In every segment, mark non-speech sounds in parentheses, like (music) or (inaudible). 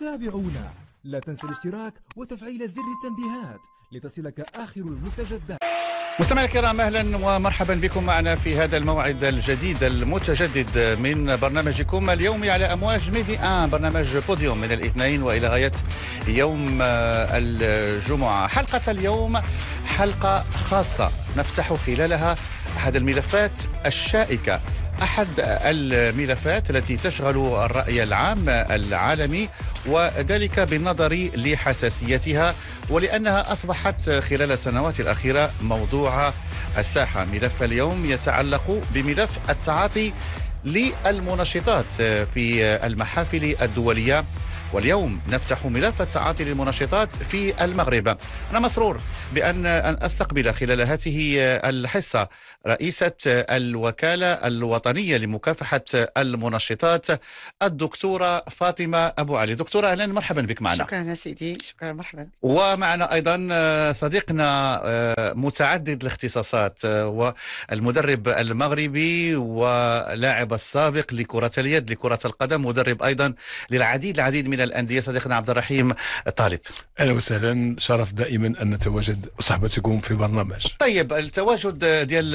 تابعونا لا تنسى الاشتراك وتفعيل زر التنبيهات لتصلك آخر المستجدات مستمعينا الكرام اهلا ومرحبا بكم معنا في هذا الموعد الجديد المتجدد من برنامجكم اليومي على امواج ميدي ان برنامج بوديوم من الاثنين والى غايه يوم آه، الجمعه حلقه اليوم حلقه خاصه نفتح خلالها احد الملفات الشائكه احد الملفات التي تشغل الراي العام العالمي وذلك بالنظر لحساسيتها ولأنها أصبحت خلال السنوات الأخيرة موضوع الساحة ملف اليوم يتعلق بملف التعاطي للمنشطات في المحافل الدولية واليوم نفتح ملف التعاطي للمنشطات في المغرب أنا مسرور بأن أن أستقبل خلال هذه الحصة رئيسة الوكالة الوطنية لمكافحة المنشطات الدكتورة فاطمة أبو علي دكتورة أهلا مرحبا بك معنا شكرا سيدي شكرا مرحبا ومعنا أيضا صديقنا آه، متعدد الاختصاصات آه، والمدرب المغربي ولاعب السابق لكرة اليد لكرة القدم مدرب أيضا للعديد العديد من الأندية صديقنا عبد الرحيم طالب أهلا وسهلا شرف دائما أن نتواجد صحبتكم في برنامج طيب التواجد ديال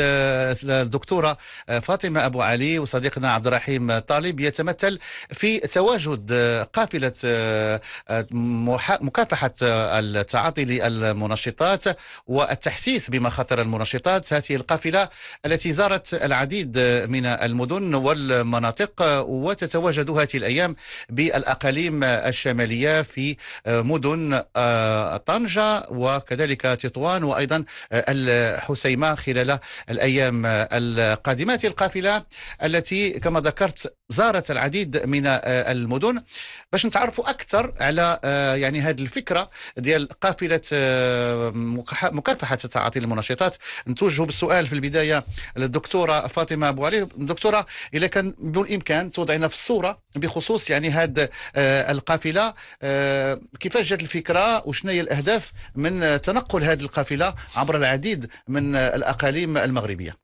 الدكتورة فاطمة أبو علي وصديقنا عبد الرحيم طالب يتمثل في تواجد قافلة آه، مكافحة التعاطي للمنشطات والتحسيس بمخاطر المنشطات هذه القافلة التي زارت العديد من المدن والمناطق وتتواجد هذه الأيام بالأقاليم الشمالية في آه، مدن آه، طنجة وكذلك تطوان وأيضا آه، الحسيمة خلال الأيام القادمات القافلة التي كما ذكرت زارت العديد من المدن باش نتعرفوا أكثر على يعني هذه الفكرة ديال قافلة مكافحة تعاطي المنشطات نتوجه بالسؤال في البداية للدكتورة فاطمة أبو علي دكتورة الا كان بدون امكان توضعينا في الصوره بخصوص يعني هذه آه، القافله آه، كيفاش جات الفكره وشنو هي الاهداف من تنقل هذه القافله عبر العديد من الاقاليم المغربيه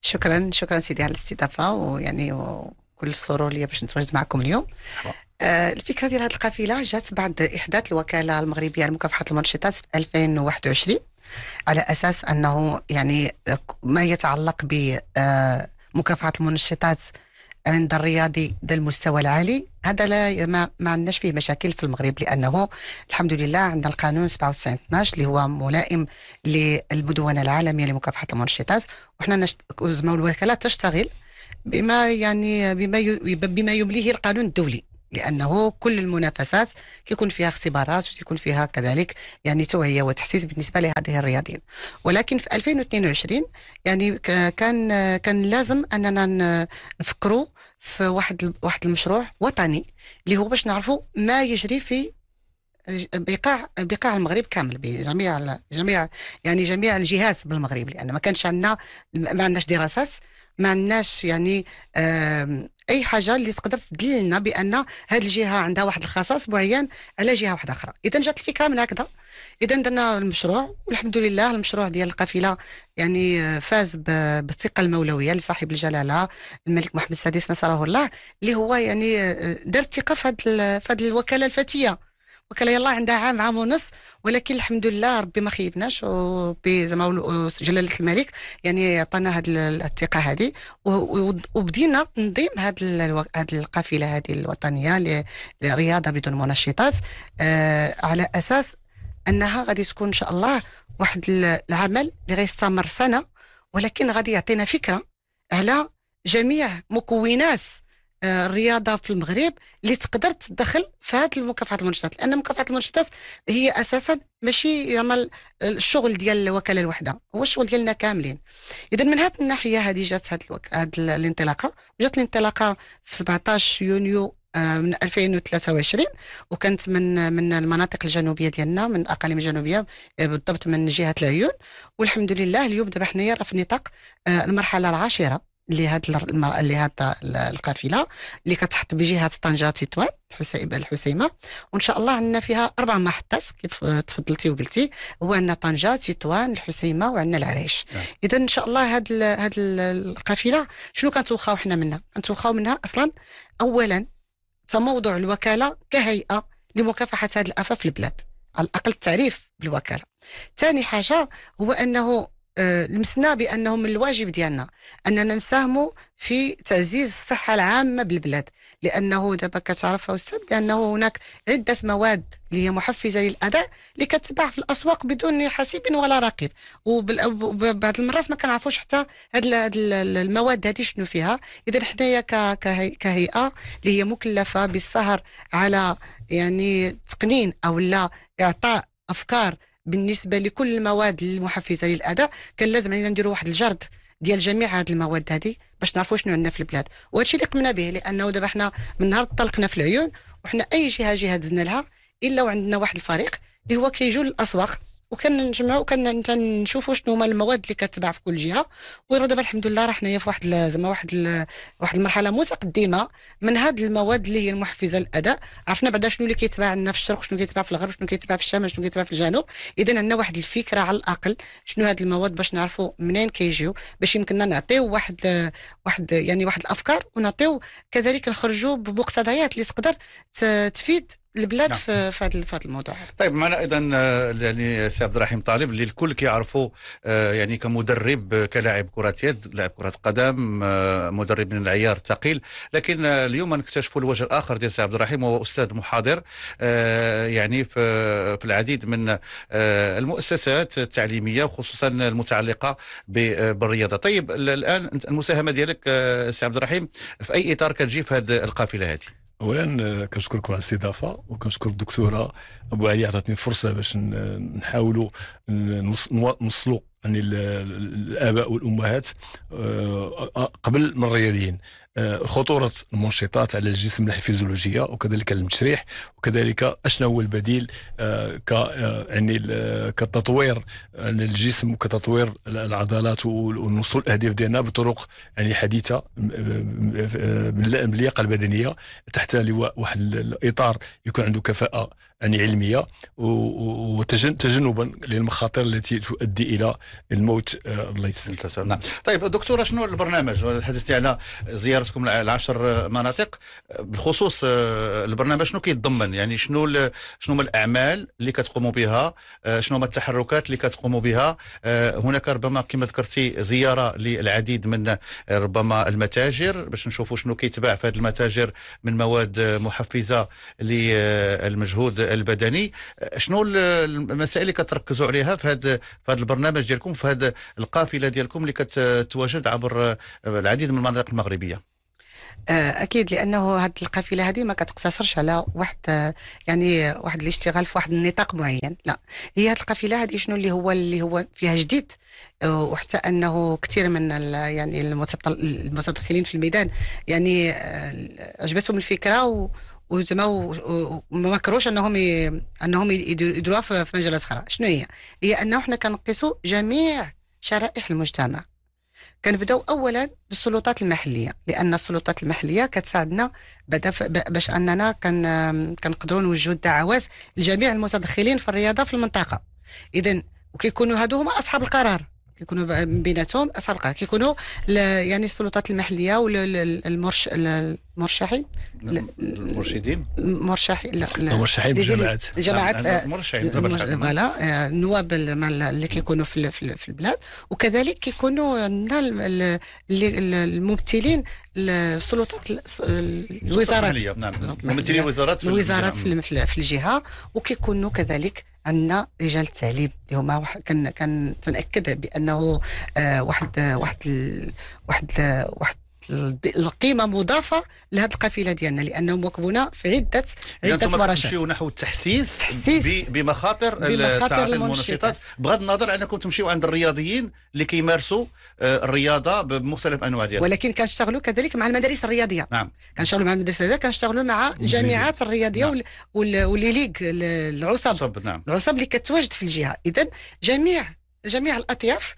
شكرا شكرا سيدي على الاستضافه ويعني وكل السرور لي باش نتواجد معكم اليوم آه الفكره ديال هذه القافله جات بعد احداث الوكاله المغربيه لمكافحه المنشطات في 2021 على اساس انه يعني ما يتعلق ب آه مكافحه المنشطات عند الرياضي ذا المستوى العالي هذا لا ما, ما عندناش فيه مشاكل في المغرب لانه الحمد لله عندنا القانون 97 12 اللي هو ملائم للمدونه العالميه لمكافحه المنشطات وحنا نشت... الوكالات تشتغل بما يعني بما بما يمليه القانون الدولي لانه كل المنافسات كيكون فيها اختبارات وكيكون فيها كذلك يعني توعيه وتحسيس بالنسبه لهذه الرياضيين ولكن في 2022 يعني كان كان لازم اننا نفكروا في واحد واحد المشروع وطني اللي هو باش نعرفوا ما يجري في بقاع بقاع المغرب كامل بجميع جميع يعني جميع الجهات بالمغرب لان ما كانش عندنا ما عندناش دراسات ما عندناش يعني اي حاجه اللي تقدر تدل لنا بان هذه الجهه عندها واحد الخصاص معين على جهه واحده اخرى اذا جات الفكره من هكذا اذا درنا المشروع والحمد لله المشروع ديال القافله يعني فاز بالثقه المولويه لصاحب الجلاله الملك محمد السادس نصره الله اللي هو يعني آه، دار الثقه في هذه الوكاله الفتيه وكلا يلا عندها عام عام ونص ولكن الحمد لله ربي ما خيبناش وربي زعما جلاله الملك يعني عطانا هذه الثقه هذه وبدينا تنظيم هذه هاد القافله هذه الوطنيه للرياضه بدون منشطات آه على اساس انها غادي تكون ان شاء الله واحد العمل اللي غيستمر سنه ولكن غادي يعطينا فكره على جميع مكونات الرياضه آه، في المغرب اللي تقدر تدخل في هذه المكافحه المنشطات لان مكافحه المنشطات هي اساسا ماشي يعمل آه، الشغل ديال الوكاله الوحده هو الشغل ديالنا كاملين اذا من هذه الناحيه هذه جات هذه الوك... هذه الانطلاقه جات الانطلاقه في 17 يونيو آه، من 2023 وكانت من من المناطق الجنوبيه ديالنا من الاقاليم الجنوبيه بالضبط من جهه العيون والحمد لله اليوم دابا حنايا راه في نطاق المرحله العاشره لهاد المرأة لهاد القافلة اللي كتحط بجهة طنجة تطوان الحسيمة الحسيمة وإن شاء الله عندنا فيها أربع محطات كيف تفضلتي وقلتي هو عندنا طنجة تطوان الحسيمة وعندنا العريش نعم. إذا إن شاء الله هاد هاد القافلة شنو كنتوخاو حنا منها كنتوخاو منها أصلا أولا تموضع الوكالة كهيئة لمكافحة هذه الآفة في البلاد على الأقل التعريف بالوكالة ثاني حاجة هو أنه آه، لمسنا بانه من الواجب ديالنا اننا نساهموا في تعزيز الصحه العامه بالبلاد لانه دابا كتعرف استاذ بانه هناك عده مواد اللي هي محفزه للاداء اللي كتباع في الاسواق بدون حسيب ولا رقيب وبعض المرات ما كنعرفوش حتى هاد المواد هذه شنو فيها اذا حنايا كهيئه اللي هي مكلفه بالسهر على يعني تقنين او لا اعطاء افكار بالنسبه لكل المواد المحفزه للاداء كان لازم علينا نديروا واحد الجرد ديال جميع هذه المواد هذه باش نعرفوا شنو عندنا في البلاد وهذا الشيء اللي قمنا به لانه دابا حنا من نهار طلقنا في العيون وحنا اي جهه جهه دزنا لها الا وعندنا واحد الفريق اللي هو كيجو الاسواق وكنجمعوا كنشوفوا شنو هما المواد اللي كتباع في كل جهه وراه دابا الحمد لله راه حنايا في واحد زعما واحد واحد المرحله متقدمه من هاد المواد اللي هي المحفزه للاداء عرفنا بعدا شنو اللي كيتباع عندنا في الشرق شنو كيتباع في الغرب شنو كيتباع في الشمال شنو كيتباع في الجنوب اذا عندنا واحد الفكره على الاقل شنو هاد المواد باش نعرفوا منين كيجيو باش يمكننا نعطيو واحد واحد يعني واحد الافكار ونعطيو كذلك نخرجوا بمقتضيات اللي تقدر تفيد البلاد نعم. في هذا في هذا الموضوع طيب معنا ايضا آه، يعني سي عبد الرحيم طالب اللي الكل كيعرفوا آه، يعني كمدرب آه، كلاعب كره يد لاعب كره قدم مدرب من العيار الثقيل لكن اليوم نكتشفوا الوجه الاخر ديال سي عبد الرحيم وهو استاذ محاضر يعني في في العديد من المؤسسات التعليميه وخصوصا المتعلقه بالرياضه طيب الان المساهمه ديالك سي عبد الرحيم في اي اطار كتجي في هذه القافله هذه اولا كنشكركم على الاستضافه وكنشكر الدكتوره ابو علي عطاتني فرصه باش نحاولوا نوصلوا يعني الاباء والامهات آه، آه، قبل من الرياضيين آه، خطورة المنشطات على الجسم من الفيزيولوجية وكذلك المشريح وكذلك أشنو هو البديل ك يعني كتطوير الجسم وكتطوير العضلات ونوصل الأهداف ديالنا بطرق يعني حديثة باللياقة البدنية تحت لواء واحد الإطار يكون عنده كفاءة يعني علميه وتجنبا للمخاطر التي تؤدي الى الموت آه، الله يسلمك نعم طيب دكتوره شنو البرنامج تحدثتي على زيارتكم العشر مناطق بالخصوص آه، البرنامج شنو كيتضمن يعني شنو شنو الاعمال اللي كتقوموا بها آه، شنو هما التحركات اللي كتقوموا بها هناك ربما كما ذكرتي زياره للعديد من ربما المتاجر باش نشوفوا شنو كيتباع في هذه المتاجر من مواد محفزه للمجهود البدني شنو المسائل اللي كتركزوا عليها في هذا في هذا البرنامج ديالكم في هذا القافله ديالكم اللي كتتواجد عبر آه، العديد من المناطق المغربيه آه، اكيد لانه هذه القافله هذه ما كتقتصرش على واحد آه، يعني واحد الاشتغال في واحد النطاق معين لا هي هذه القافله هذه شنو اللي هو اللي هو فيها جديد وحتى انه كثير من يعني المتدخلين في الميدان يعني عجبتهم الفكره وما مكروش انهم ي... انهم يديروها في مجال اخرى شنو هي هي انه احنا كنقيسوا جميع شرائح المجتمع كنبداو اولا بالسلطات المحليه لان السلطات المحليه كتساعدنا بعدا باش اننا كنقدروا نوجهوا الدعوات لجميع المتدخلين في الرياضه في المنطقه اذا وكيكونوا هادو هما اصحاب القرار كيكونوا بيناتهم سابقه كيكونوا يعني السلطات المحليه والمرشحين المرشحين المرشدين المرشحين لا المرشحين بالجماعات الجماعات آه، فوالا النواب آه، اللي كيكونوا في, في البلاد وكذلك كيكونوا عندنا الممثلين السلطات الوزارات نعم ممثلين الوزارات الوزارات في الجهه وكيكونوا كذلك ان رجال التعليم اللي هما تناكد بانه آه، واحد واحد واحد واحد القيمه مضافه لهذه القافله ديالنا لانهم مكبونه في عده عده ورشات يعني نحو التحسيس تحسيس بمخاطر, بمخاطر المنشطات بغض النظر انكم تمشيو عند الرياضيين اللي كيمارسوا آه، الرياضه بمختلف انواع ديالها ولكن كنشتغلوا كذلك مع المدارس الرياضيه نعم كنشتغلوا مع المدارس الرياضيه كنشتغلوا مع الجامعات الرياضيه نعم. واللي ليغ العصب نعم. العصب اللي كتواجد في الجهه اذا جميع جميع الاطياف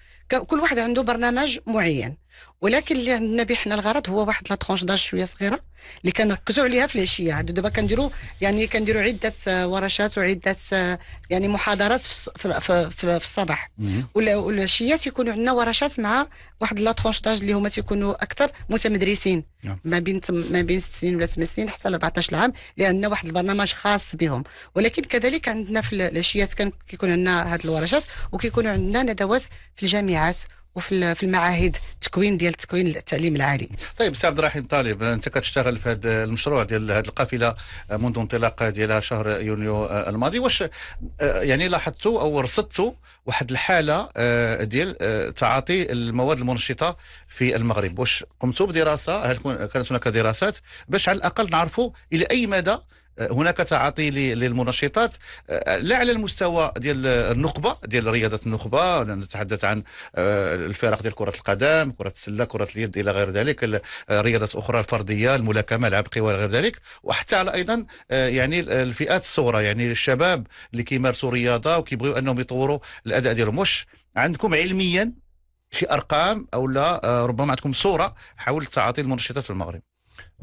كل واحد عنده برنامج معين ولكن اللي عندنا به حنا الغرض هو واحد لا ترونش داج شويه صغيره اللي كنركزوا عليها في العشيه عاد دابا كنديروا يعني كنديروا عده آه، ورشات وعده آه، يعني محاضرات في في, في, في الصباح والعشيه تيكونوا عندنا ورشات مع واحد لا ترونش داج اللي هما تيكونوا اكثر متمدرسين نعم. ما بين ما بين 6 سنين ولا 8 سنين حتى 14 عام لان واحد البرنامج خاص بهم ولكن كذلك عندنا في العشيات كان كيكون عندنا هاد الورشات وكيكونوا عندنا ندوات في الجامعات وفي في المعاهد تكوين ديال تكوين التعليم العالي. طيب سي عبد الرحيم طالب انت كتشتغل في هذا المشروع ديال هذه القافله منذ انطلاق ديالها شهر يونيو آه، الماضي واش آه، يعني لاحظتوا او رصدتوا واحد الحاله آه، ديال تعاطي المواد المنشطه في المغرب واش قمتوا بدراسه هل كانت هناك دراسات باش على الاقل نعرفوا الى اي مدى هناك تعاطي للمنشطات آه، لا على المستوى ديال النخبه ديال رياضه النخبه نتحدث عن آه، الفرق ديال كره القدم كره السله كره اليد الى غير ذلك الرياضات آه، اخرى الفرديه الملاكمه العاب قوى غير ذلك وحتى على ايضا يعني الفئات الصغرى يعني الشباب اللي كيمارسوا رياضه وكيبغيو انهم يطوروا الاداء ديالهم واش عندكم علميا شي ارقام او لا ربما عندكم صوره حول تعاطي المنشطات في المغرب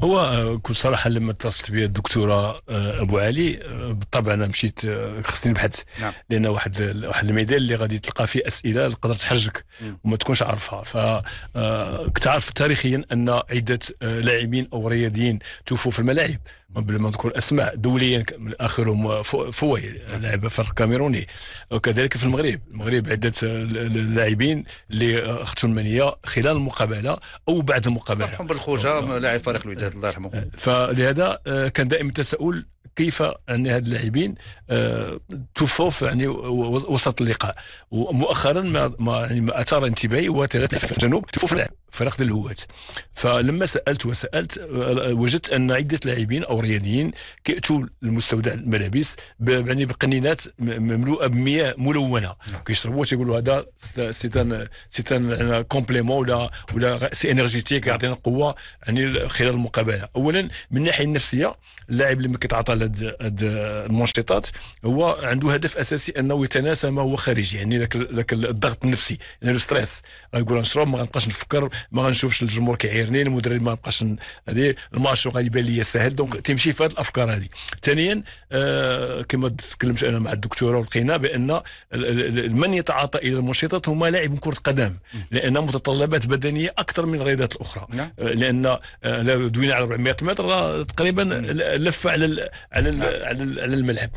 هو آه، كل صراحة لما اتصلت بي الدكتورة آه، أبو علي آه، بالطبع أنا مشيت خصني نبحث نعم. لأن واحد واحد الميدان اللي غادي تلقى فيه أسئلة تقدر تحرجك وما تكونش عارفها فكنت عارف تاريخيا أن عدة لاعبين أو رياضيين توفوا في الملاعب بلا ما نذكر اسماء دوليا من اخرهم فوي لاعب فرق كاميروني وكذلك في المغرب المغرب عده اللاعبين اللي اختوا المنيه خلال المقابله او بعد المقابله مرحوم بالخوجه لاعب فريق الوداد الله يرحمه آه، فلهذا آه، كان دائما تساؤل كيف ان هاد اللاعبين آه، توفوا يعني وسط اللقاء ومؤخرا ما ما, يعني ما اثار انتباهي هو ثلاثه في الجنوب توفوا في اللعب فريق الهواة فلما سالت وسالت آه، وجدت ان عده لاعبين او رياضيين كياتوا لمستودع الملابس يعني بقنينات مملوءه بمياه ملونه نعم. كيشربوا تيقولوا هذا سيتان سيتان كومبليمون ولا ولا سي انرجيتيك نعم. يعطينا قوه يعني خلال المقابله اولا من الناحيه النفسيه اللاعب لما كيتعاطى هاد المنشطات هو عنده هدف اساسي انه يتناسى ما هو خارجي يعني ذاك الضغط النفسي يعني الستريس غنقول نشرب ما غنبقاش نفكر ما غنشوفش الجمهور كيعيرني المدرب ما بقاش هذه الماتش غيبان لي ساهل دونك تمشي في هذه الافكار هذه ثانيا آه كما تكلمت انا مع الدكتوره ولقينا بان من يتعاطى الى المنشطات هما لاعب كره قدم لان متطلبات بدنيه اكثر من الرياضات الاخرى نعم. آه، لان آه، دوينا على 400 متر تقريبا لفه على على نعم. على, على الملعب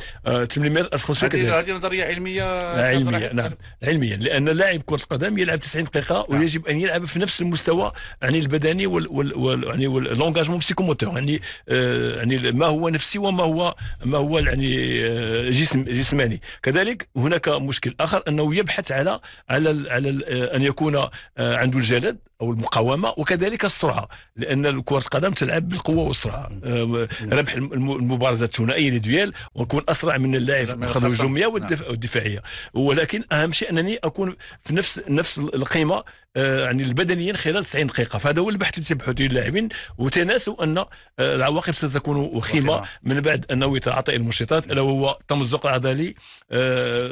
800 آه، 1500 هذه نظريه علميه علميه نعم علميا لان لاعب كره القدم يلعب 90 دقيقه نعم. ويجب ان يلعب في نفس المستوى يعني البدني وال وال يعني لونجاجمون بسيكوموتور يعني آه يعني ما هو نفسي وما هو ما هو يعني آه، جسم جسماني كذلك هناك مشكل اخر انه يبحث على على على آه، ان يكون آه، عنده الجلد او المقاومه وكذلك السرعه لان كره القدم تلعب بالقوه والسرعه آه، ربح المبارزه الثنائيه لديال ونكون اسرع من اللاعب في الهجوميه نعم. والدفاعيه ولكن اهم شيء انني اكون في نفس نفس القيمه آه، يعني البدنيا خلال 90 دقيقه فهذا هو البحث اللي تبحثوا اللاعبين وتناسوا ان آه، العواقب ستكون وخيمه من بعد انه يتعاطى المنشطات الا وهو تمزق عضلي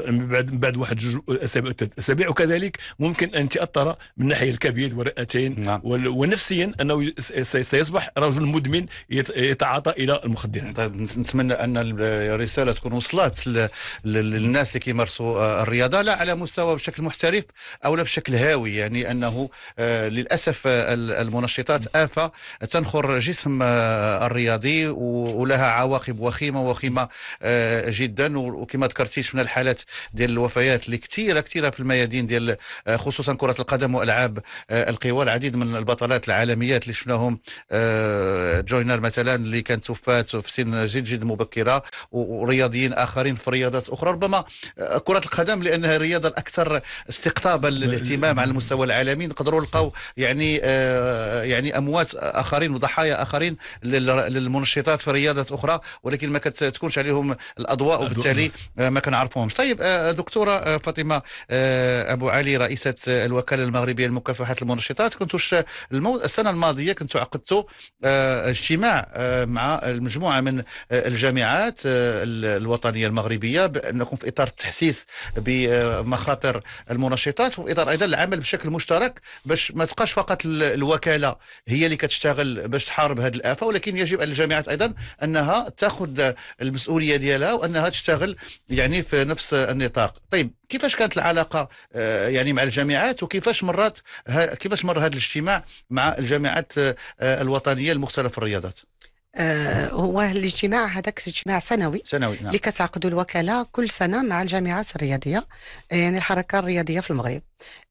من بعد من بعد واحد جوج اسابيع وكذلك ممكن ان يتاثر من ناحيه الكبد الهاتين نعم. ونفسيا انه سيصبح رجل مدمن يتعاطى الى المخدرات طيب نتمنى ان الرساله تكون وصلت للناس اللي كيمارسوا آه، الرياضه لا على مستوى بشكل محترف او لا بشكل هاوي يعني انه آه، للاسف آه، المنشطات نعم. افه تنخر جسم الرياضي ولها عواقب وخيمه وخيمه جدا وكما ذكرتي شفنا الحالات ديال الوفيات اللي كثيره كثيره في الميادين ديال خصوصا كره القدم والعاب القتال تلقي والعديد من البطلات العالميات اللي شفناهم آه، جوينر مثلا اللي كانت توفات في سن جد جد مبكره ورياضيين اخرين في رياضات اخرى ربما آه، كره القدم لانها الرياضه الاكثر استقطابا للاهتمام على المستوى العالمي نقدروا نلقاو يعني آه، يعني اموات اخرين وضحايا اخرين للمنشطات في رياضات اخرى ولكن ما كتكونش عليهم الاضواء وبالتالي ما كنعرفوهمش طيب دكتوره فاطمه ابو علي رئيسه الوكاله المغربيه لمكافحه المنشطات التخطيطات كنت المو... السنه الماضيه كنت عقدت آه، اجتماع آه، مع المجموعه من آه، الجامعات الوطنيه المغربيه بانكم في اطار التحسيس بمخاطر المنشطات وفي اطار ايضا العمل بشكل مشترك باش ما تبقاش فقط الوكاله هي اللي كتشتغل باش تحارب هذه الافه ولكن يجب على الجامعات ايضا انها تاخذ المسؤوليه ديالها وانها تشتغل يعني في نفس النطاق طيب كيفاش كانت العلاقه يعني مع الجامعات وكيفاش مرات كيفاش استثمر هذا الاجتماع مع الجامعات آه، آه، الوطنيه لمختلف الرياضات آه هو الاجتماع هذاك اجتماع سنوي سنوي نعم. اللي كتعقدوا الوكاله كل سنه مع الجامعات الرياضيه آه، يعني الحركه الرياضيه في المغرب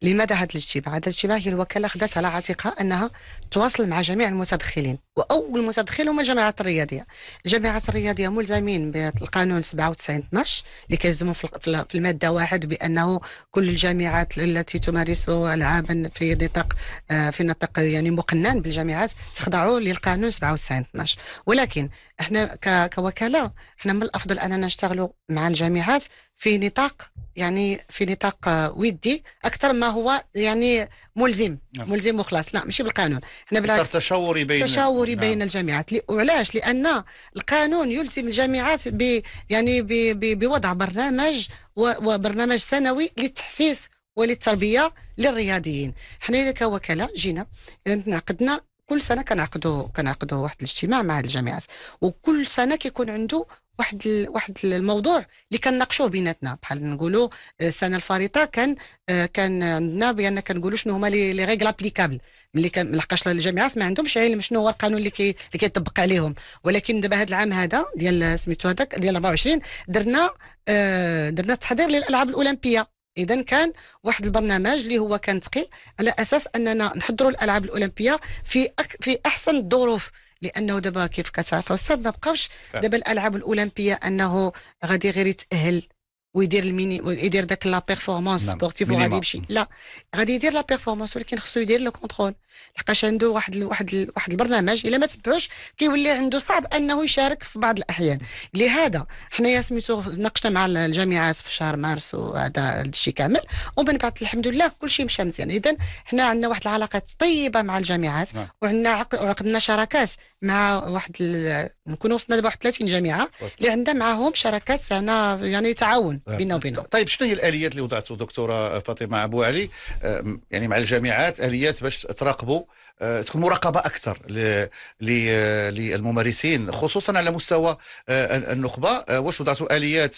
لماذا هذا الاشتباه؟ هذا الاشتباه هي الوكاله خدات على عاتقها انها تواصل مع جميع المتدخلين واول متدخل هما الجامعات الرياضيه، الجامعات الرياضيه ملزمين بالقانون 97 12 اللي كيلزموا في الماده واحد بانه كل الجامعات التي تمارس العابا في نطاق آه، في نطاق يعني مقنن بالجامعات تخضع للقانون 97 12 ولكن احنا كوكاله احنا من الافضل اننا نشتغلوا مع الجامعات في نطاق يعني في نطاق ودي اكثر ما هو يعني ملزم نعم. ملزم وخلاص لا ماشي بالقانون احنا بالعكس تشاوري بين تشاوري نعم. بين الجامعات وعلاش لان القانون يلزم الجامعات ب يعني ب... ب... بوضع برنامج وبرنامج سنوي للتحسيس وللتربيه للرياضيين حنا كوكاله جينا نعقدنا كل سنه كنعقدوا كنعقدوا واحد الاجتماع مع الجامعات وكل سنه كيكون عنده واحد ال... واحد الموضوع اللي كنناقشوه بيناتنا بحال نقولوا السنه آه، الفريطه كان آه، كان عندنا بان كنقولوا شنو هما لي ريغل ابليكابل ملي كان لحقاش الجامعات ما عندهمش علم شنو هو القانون اللي كي اللي كيطبق عليهم ولكن دابا هذا العام هذا ديال سميتو هذاك ديال 24 درنا آه، درنا التحضير للالعاب الاولمبيه اذا كان واحد البرنامج اللي هو كان ثقيل على اساس اننا نحضروا الالعاب الاولمبيه في أك... في احسن الظروف لانه دابا كيف كتعرفوا السبب ما بقاوش دابا الالعاب الاولمبيه انه غادي غير يتاهل ويدير الميني ويدير داك لا بيرفورمانس سبورتيف وغادي يمشي لا غادي يدير لا بيرفورمانس ولكن خصو يدير لو كونترول لحقاش عنده واحد واحد واحد البرنامج الا ما تبعوش كيولي عنده صعب انه يشارك في بعض الاحيان لهذا حنايا سميتو ناقشنا مع الجامعات في شهر مارس وهذا الشيء كامل ومن بعد الحمد لله كل شيء مشى مزيان اذا حنا عندنا واحد العلاقات طيبه مع الجامعات نعم. وعندنا عقدنا شراكات مع واحد نكون وصلنا دابا واحد 30 جامعه اللي عندنا معاهم شراكات هنا يعني تعاون آه. بينا وبينا طيب شنو هي الاليات اللي وضعتو دكتوره فاطمه ابو علي يعني مع الجامعات اليات باش تراقبوا آه، تكون مراقبه اكثر آه، للممارسين خصوصا على مستوى النخبه واش وضعتوا اليات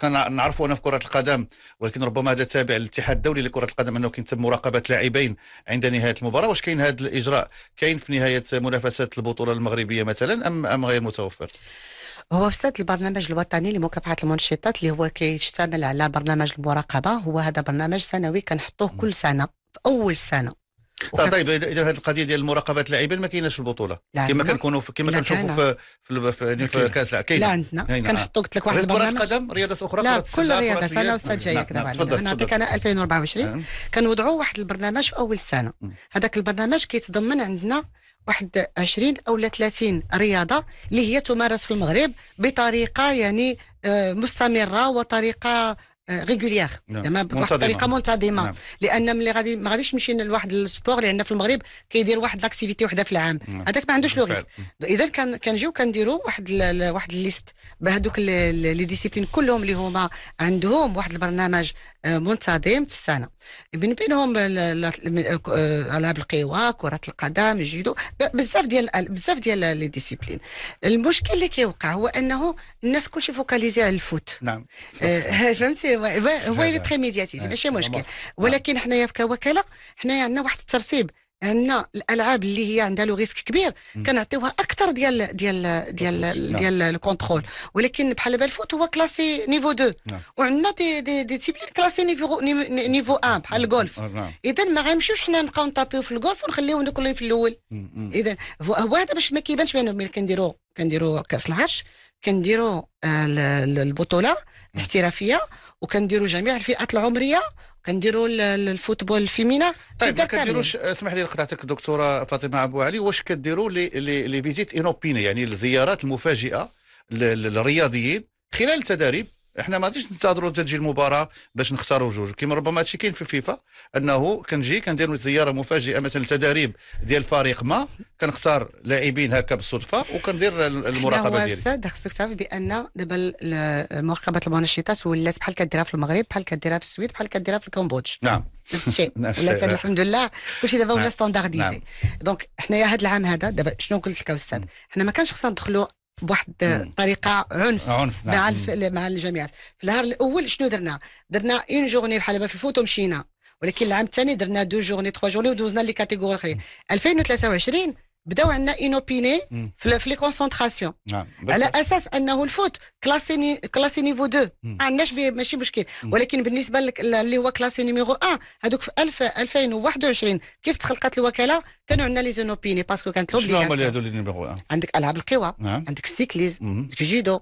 كان نعرفوا انا في كره القدم ولكن ربما هذا تابع للاتحاد الدولي لكره القدم انه كيتم مراقبه لاعبين عند نهايه المباراه واش كاين هذا الاجراء كاين في نهايه منافسات البطوله المغربيه مثلا ام ام غير متوفر هو استاذ البرنامج الوطني لمكافحه المنشطات اللي هو كيشتمل على برنامج المراقبه هو هذا برنامج سنوي كنحطوه كل سنه في اول سنه وكت... طيب, طيب، اذا هذه القضيه ديال المراقبات اللاعبين ما كايناش في البطوله كما كنكونوا كما كنشوفوا في في, في, يعني في كاس العالم لا عندنا كنحطوا قلت لك واحد البرنامج كره قدم رياضات اخرى لا كل الرياضات انا الاستاذ جاي كذا نعطيك انا 2024 كنوضعوا واحد البرنامج في اول السنه هذاك البرنامج كيتضمن عندنا واحد 20 او 30 رياضه اللي هي تمارس في المغرب بطريقه يعني آه، مستمره وطريقه ريغوليير آه، نعم. زعما بواحد الطريقه منتظمه نعم. لان ملي غادي ما غاديش نمشي لواحد السبور اللي عندنا في المغرب كيدير واحد لاكتيفيتي وحده في العام نعم. هذاك ما عندوش لو اذا كان كنجيو كنديروا واحد واحد الليست بهذوك لي ديسيبلين كلهم اللي هما عندهم واحد البرنامج آه، منتظم في السنه من بينهم آه، العاب القوى كره القدم جيدو بزاف ديال بزاف ديال لي ديسيبلين المشكل اللي كيوقع هو انه الناس كلشي فوكاليزي على الفوت نعم (laughs) فهمتي هو اللي تخي ميدياتيزي ماشي مشكل نعم. ولكن حنايا كوكاله حنايا عندنا واحد الترتيب عندنا الالعاب اللي هي عندها لو ريسك كبير كنعطيوها اكثر ديال ديال ديال نعم. ديال الكونترول ولكن بحال دابا الفوت هو كلاسي نيفو 2 وعندنا دي دي, دي تيب كلاسي نيفو نيفو 1 بحال نعم. الجولف اذا آه، ما غنمشيوش حنا نبقاو نطابيو في الجولف ونخليو اللي في الاول اذا هو هذا باش ما كيبانش بانهم ملي كنديروا كنديروا كاس العرش كنديروا البطوله آه، الاحترافيه وكنديروا جميع الفئات العمريه كنديروا الفوتبول الفيمينا طيب ما كديروش آه، اسمح لي قطعتك دكتوره فاطمه ابو علي واش كديروا لي فيزيت انوبيني يعني الزيارات المفاجئه للرياضيين خلال التدريب احنا ما غاديش ننتظروا تجي المباراه باش نختاروا جوج كيما ربما هادشي كاين في الفيفا انه كنجي كندير زياره مفاجئه مثلا تداريب ديال فريق ما كنختار لاعبين هكا بالصدفه وكندير المراقبه ديالي استاذ خصك تعرف بان دابا مراقبه المنشطات ولات بحال كديرها في المغرب بحال كديرها في السويد بحال كديرها في الكمبودج نعم نفس الشيء (laughs) ولات الحمد لله كلشي دابا ولا نعم. ستاندارديزي نعم. دونك حنايا هذا العام هذا دابا شنو قلت لك استاذ حنا ما كانش خصنا ندخلوا بواحد الطريقه عنف, عنف نعم. مع الف... مع الجامعات في النهار الاول شنو درنا درنا اون جورني بحال هبه في الفوت مشينا ولكن العام الثاني درنا دو جورني تخوا جورني ودوزنا لي كاتيجوري اخرين 2023 بداو عندنا انوبيني في لي كونسونطراسيون نعم. على اساس انه الفوت كلاسي كلاسي نيفو 2 ما عندناش ماشي مشكل ولكن بالنسبه لك اللي هو كلاسي نيميرو 1 هذوك في 1000 2021 كيف تخلقت الوكاله كانوا عندنا لي زونوبيني باسكو كانت لوبليغاسيون شنو هما هذو لي نيميرو 1 عندك العاب القوى نعم. عندك السيكليزم عندك جيدو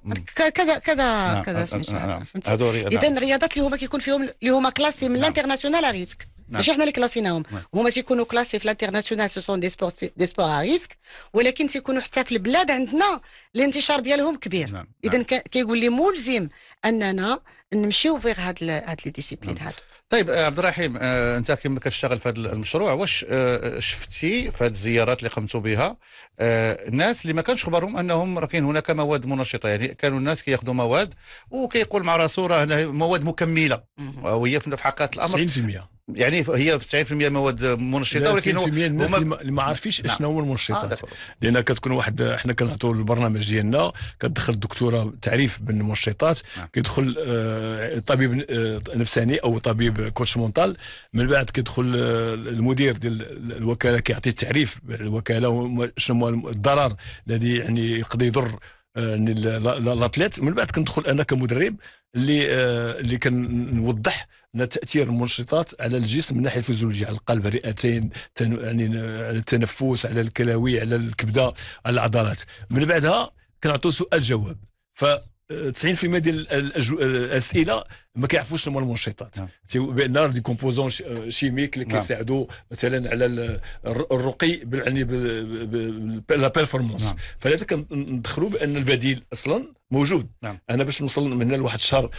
كذا كذا نعم. كذا سميتها اذا الرياضات اللي هما كيكون فيهم اللي هما كلاسي من الانترناسيونال ريسك ماشي نعم. حنا اللي كلاسيناهم نعم. هما تيكونوا كلاسي في الانترناسيونال سو سون دي سبور دي سبور ا ريسك ولكن تيكونوا حتى في البلاد عندنا الانتشار ديالهم كبير نعم. نعم. اذا كيقول لي ملزم اننا نمشيو فيغ هاد هاد لي ديسيبلين هادو طيب آه، عبد الرحيم آه، انت كما كتشتغل في هذا المشروع واش آه، شفتي في هذه الزيارات اللي قمتوا بها الناس اللي ما كانش خبرهم انهم راه كاين هناك مواد منشطه يعني كانوا الناس كياخذوا مواد وكيقول مع راسو راه مواد مكمله وهي في حقيقه الامر 90% يعني هي 90% مواد منشطه ولكن 90% الناس اللي ما عارفينش نعم. شنو هو المنشطه آه لان كتكون واحد احنا كنعطوا البرنامج ديالنا كتدخل الدكتوره تعريف بالمنشطات آه. كيدخل آه طبيب آه نفساني او طبيب كوتش مونتال من بعد كيدخل آه المدير ديال الوكاله كيعطي التعريف الوكاله شنو هو الضرر الذي يعني يقدر يضر آه، لاتليت من بعد كندخل انا كمدرب اللي آه، اللي كنوضح تاثير المنشطات على الجسم من ناحيه الفيزيولوجيا على القلب الرئتين يعني على التنفس على الكلاوي على الكبده على العضلات من بعدها كنعطيو سؤال جواب ف 90% آه، ديال الاسئله ما كيعرفوش هما المنشطات نعم. بان دي كومبوزون آه، شيميك اللي نعم. كيساعدوا مثلا على الرقي يعني لا بيرفورمانس نعم. فلذلك كندخلوا بان البديل اصلا موجود نعم. انا باش نوصل من هنا لواحد الشهر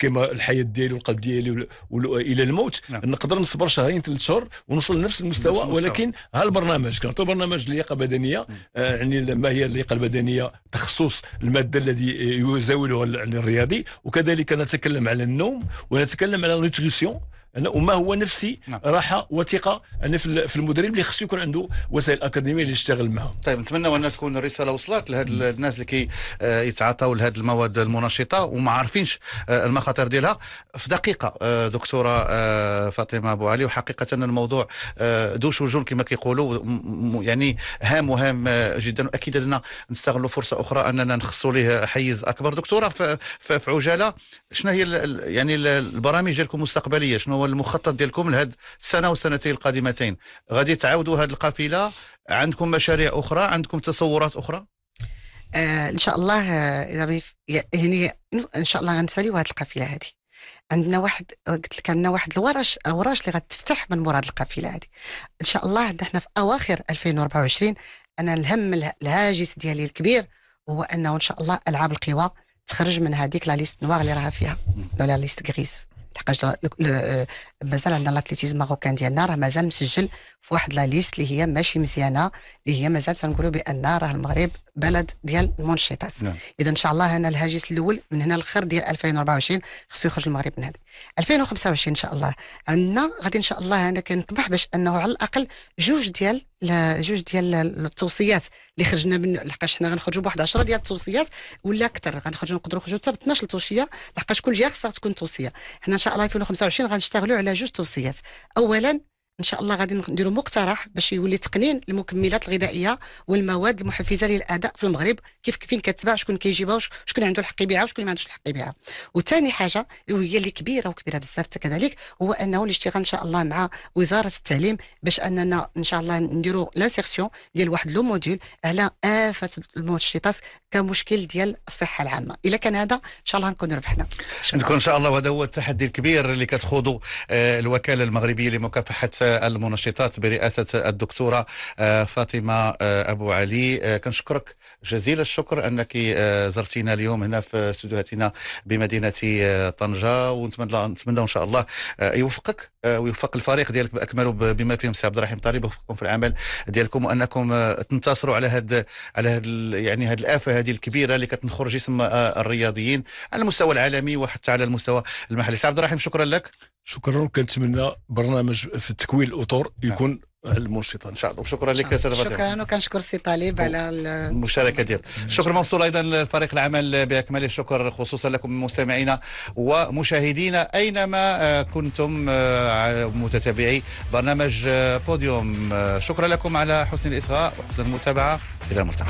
كيما الحياه ديالي والقلب ديالي الى الموت نعم. نقدر نصبر شهرين ثلاث شهور ونوصل لنفس المستوى ولكن ها البرنامج كنعطيو برنامج اللياقه البدنيه آه يعني ما هي اللياقه البدنيه تخصص الماده الذي يزاولها يعني الرياضي وكذلك نتكلم على ou elle de malnutrition انا وما هو نفسي نعم. راحه وثقه انا في المدرب اللي خصو يكون عنده وسائل اكاديميه اللي يشتغل معهم طيب نتمنى ان تكون الرساله وصلت لهاد الناس اللي كي آه، يتعاطوا لهاد المواد المنشطه وما عارفينش آه، المخاطر ديالها في دقيقه آه، دكتوره فاطمه ابو علي وحقيقه الموضوع ذو شجون كما كيقولوا يعني هام وهام جدا واكيد لنا نستغلوا فرصه اخرى اننا نخصوا ليه حيز اكبر دكتوره في عجاله شنو هي يعني البرامج ديالكم المستقبليه شنو هو المخطط ديالكم لهذ السنه والسنتين القادمتين غادي تعاودوا هذه القافله عندكم مشاريع اخرى عندكم تصورات اخرى آه ان شاء الله آه يعني ان شاء الله غنساليو هذه القافله هذه عندنا واحد قلت لك عندنا واحد الورش اوراش اللي غتفتح من مراد القافله هذه ان شاء الله نحن في اواخر 2024 انا الهم الهاجس ديالي الكبير هو انه ان شاء الله العاب القوى تخرج من هذيك لا ليست نوار اللي راها فيها ولا ليست غريز لحقاش آه، مازال عندنا لاتليتيزم ماروكان ديالنا راه مازال مسجل في واحد لا ليست اللي هي ماشي مزيانه اللي هي مازال تنقولوا بان راه المغرب بلد ديال المنشطات نعم. اذا ان شاء الله هنا الهاجس الاول من هنا الاخر ديال 2024 خصو يخرج المغرب من هذه 2025 ان شاء الله عندنا غادي ان شاء الله انا كنطمح باش انه على الاقل جوج ديال جوج ديال التوصيات اللي خرجنا من لحقاش حنا غنخرجوا بواحد 10 ديال التوصيات ولا اكثر غنخرجوا نقدروا نخرجوا حتى ب 12 توصيه لحقاش كل جهه خصها تكون توصيه حنا ان شاء الله 2025 غنشتغلوا على جوج توصيات اولا ان شاء الله غادي نديروا مقترح باش يولي تقنين المكملات الغذائيه والمواد المحفزه للاداء في المغرب كيف فين كتباع شكون كيجيبها وشكون عنده الحق يبيعها وشكون ما عندوش الحق يبيعها وثاني حاجه وهي اللي كبيره وكبيره بزاف كذلك هو انه الاشتغال ان شاء الله مع وزاره التعليم باش اننا ان شاء الله نديروا لانسيرسيون ديال واحد لو موديول على افه المنشطات كمشكل ديال الصحه العامه الا كان هذا ان شاء الله نكون ربحنا نكون ان شاء الله وهذا هو التحدي الكبير اللي كتخوضه آه، الوكاله المغربيه لمكافحه المنشطات برئاسه الدكتوره آه، فاطمه آه، ابو علي آه، كنشكرك جزيل الشكر انك زرتينا اليوم هنا في استديوهاتنا بمدينه طنجه ونتمنى نتمنى ان شاء الله يوفقك ويوفق الفريق ديالك باكمله بما فيهم سي عبد الرحيم طالب ويوفقكم في العمل ديالكم وانكم تنتصروا على هاد على هاد يعني هاد الافه هذه الكبيره اللي كتنخر جسم الرياضيين على المستوى العالمي وحتى على المستوى المحلي سي عبد الرحيم شكرا لك شكرا وكنتمنى برنامج في تكوين الاطر يكون نعم. المنشطه ان شاء الله وشكرا لك شكرا وكنشكر سي طالب على المشاركه ديالك شكرا موصول ايضا لفريق العمل باكمله الشكر خصوصا لكم مستمعينا ومشاهدينا اينما آه، كنتم آه، متتابعي برنامج آه، بوديوم شكرا لكم على حسن الاصغاء وحسن المتابعه الى الملتقى